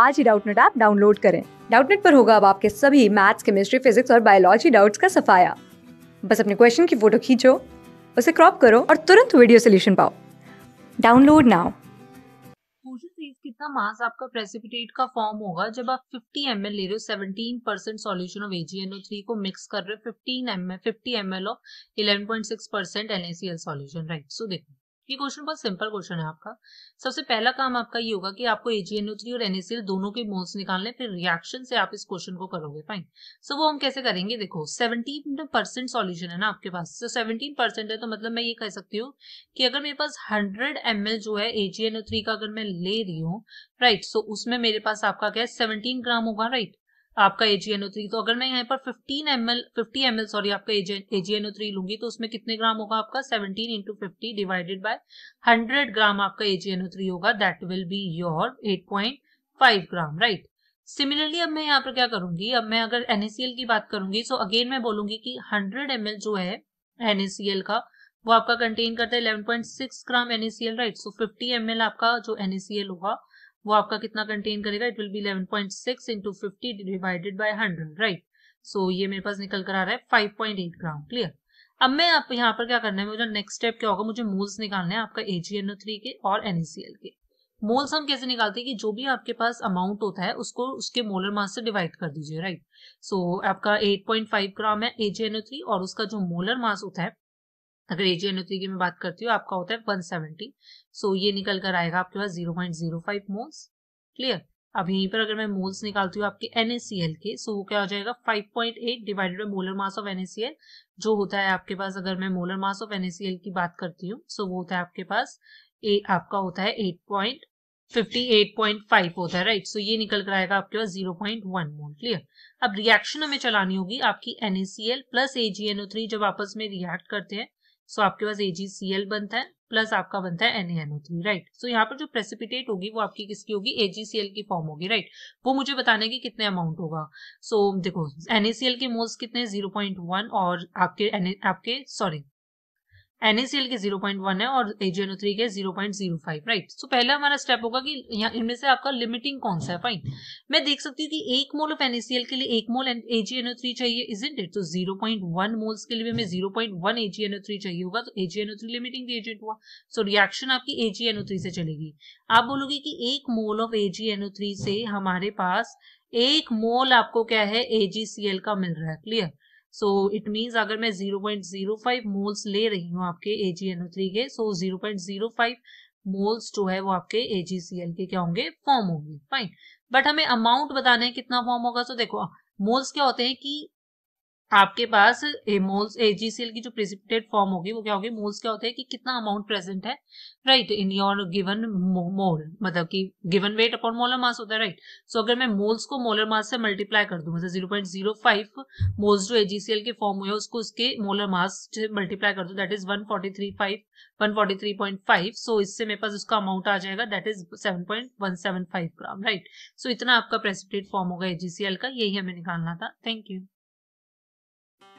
आज ही Doubtnut app download करें डाउटनेट पर होगा अब आपके सभी मैथ्स केमिस्ट्री फिजिक्स और बायोलॉजी डाउट्स का सफाया बस अपने क्वेश्चन की फोटो खींचो उसे क्रॉप करो और तुरंत वीडियो सोल्यूशन पाओ डाउनलोड नाउ कितना मास आपका प्रेसिपिटेट का फॉर्म होगा जब आप 50 एम ले रहे हो 17 percent solution of AgNO three को मिक्स कर रहे हो 15 M 50 M of 11.6 percent NaCl solution right so देखो ये क्वेश्चन बहुत सिंपल क्वेश्चन है आपका सबसे पहला काम आपका ये होगा कि आपको AgNO3 और NaCl दोनों के मोल्स निकालने फिर रिएक्शन से आप इस क्वेश्चन को करोगे फाइन सो so, वो हम कैसे करेंगे देखो 17 परसेंट सोल्यूशन है ना आपके पास सो so, 17 परसेंट है तो मतलब मैं ये कह सकती हूँ कि अगर मेरे पास 100 एम जो है AgNO3 का अगर मैं ले रही हूँ राइट सो उसमें मेरे पास आपका क्या है सेवनटीन ग्राम होगा राइट आपका AgNO3 तो अगर मैं यहाँ पर 15 ml 50 ml सॉरी आपका AgNO3 थ्री लूंगी तो उसमें कितने ग्राम होगा आपका 17 into fifty divided by hundred gram आपका AgNO3 होगा that will be your 8.5 gram right similarly अब मैं यहाँ पर क्या करूंगी अब मैं अगर NaCl की बात करूंगी सो so अगेन मैं बोलूंगी कि 100 एम जो है एनएसीएल का वो आपका कंटेन करता है 11.6 gram NaCl right so 50 M आपका जो एनएसीएल होगा वो आपका कितना कंटेन करेगा it will be 11.6 point six into fifty divided by hundred right so ये मेरे पास निकल कर आ रहा है five point eight gram clear अब मैं आप यहाँ पर क्या करना है मुझे नेक्स्ट स्टेप क्या होगा मुझे मोल्स निकालना है आपका एजीएनओ थ्री के और एनएसीएल के मोल्स हम कैसे निकालते हैं कि जो भी आपके पास अमाउंट होता है उसको उसके मोलर मास से डिवाइड कर दीजिए राइट सो एट आपका 8.5 ग्राम है एजीएनओ थ्री और उसका जो मोलर मास होता है अगर एजी एनओ थ्री की मैं बात करती हूँ आपका होता है वन सेवेंटी सो ये निकल कर आएगा आपके पास zero point zero five moles clear अब यहीं पर अगर मैं मोल्स निकालती हूँ आपके एन के सो वो क्या हो जाएगा eight divided by molar mass of N जो होता है आपके पास अगर मैं मोलर मास ऑफ एन की बात करती हूँ सो वो होता है आपके पास ए, आपका होता है फाइव होता है राइट सो ये निकल कर आएगा आपके पास zero point one mole clear अब रिएक्शन हमें चलानी होगी आपकी एन प्लस एजीएनओ जब आपस में रिएक्ट करते हैं सो आपके पास AgCl बनता है प्लस आपका बनता है NaNO3 राइट सो यहाँ पर जो प्रेसिपिटेट होगी वो आपकी किसकी होगी AgCl की फॉर्म होगी राइट वो मुझे बताने की कितने अमाउंट होगा सो so, देखो NaCl के मोल्स कितने 0.1 और आपके आपके सॉरी NaCl के 0.1 है और एजीएनओ थ्री के 0.05 राइट सो पहला हमारा स्टेप होगा कि यहाँ इनमें से आपका लिमिटिंग कौन सा है फाइन मैं देख सकती थी एक मोल ऑफ NaCl के लिए एक मोल एजीएनओ थ्री चाहिए इज इजेंट इट तो 0.1 मोल्स के लिए zero point one AgNO three चाहिए होगा तो एजीएनओ थ्री लिमिटिंग एजेंट हुआ सो so, रिएक्शन आपकी एजीएनओ थ्री से चलेगी आप बोलोगे की एक मोल ऑफ एजीएनओ थ्री से हमारे पास एक मोल आपको क्या है एजीसीएल का मिल रहा है क्लियर सो इट मीन्स अगर मैं 0.05 मोल्स ले रही हूँ आपके थ्री के सो जीरो फाइव मोल्स जो है वो आपके AgCl के क्या होंगे फॉर्म होंगे फाइन बट हमें अमाउंट बताना है कितना फॉर्म होगा सो so देखो मोल्स क्या होते हैं कि आपके पास मोल्स एजीसीएल की जो प्रेसिपिटेट फॉर्म होगी वो क्या होगी मोल्स क्या होते हैं कि कितना अमाउंट प्रेजेंट है right in your given mole मतलब कि given weight upon molar mass होता है राइट right? सो so, अगर मैं मोल्स को मोलर मास से मल्टीप्लाई कर दूं मतलब zero zero point five moles जो एजीसीएल के फॉर्म हुए उसको उसके मोलर मास से मल्टीप्लाई कर दूं दैट इज वन 143.5 143.5 सो इससे मेरे पास उसका अमाउंट आ जाएगा that is 7.175 gram right so इतना आपका प्रेसिपिटेट फॉर्म होगा एजीसीएल का यही हमें निकालना था थैंक यू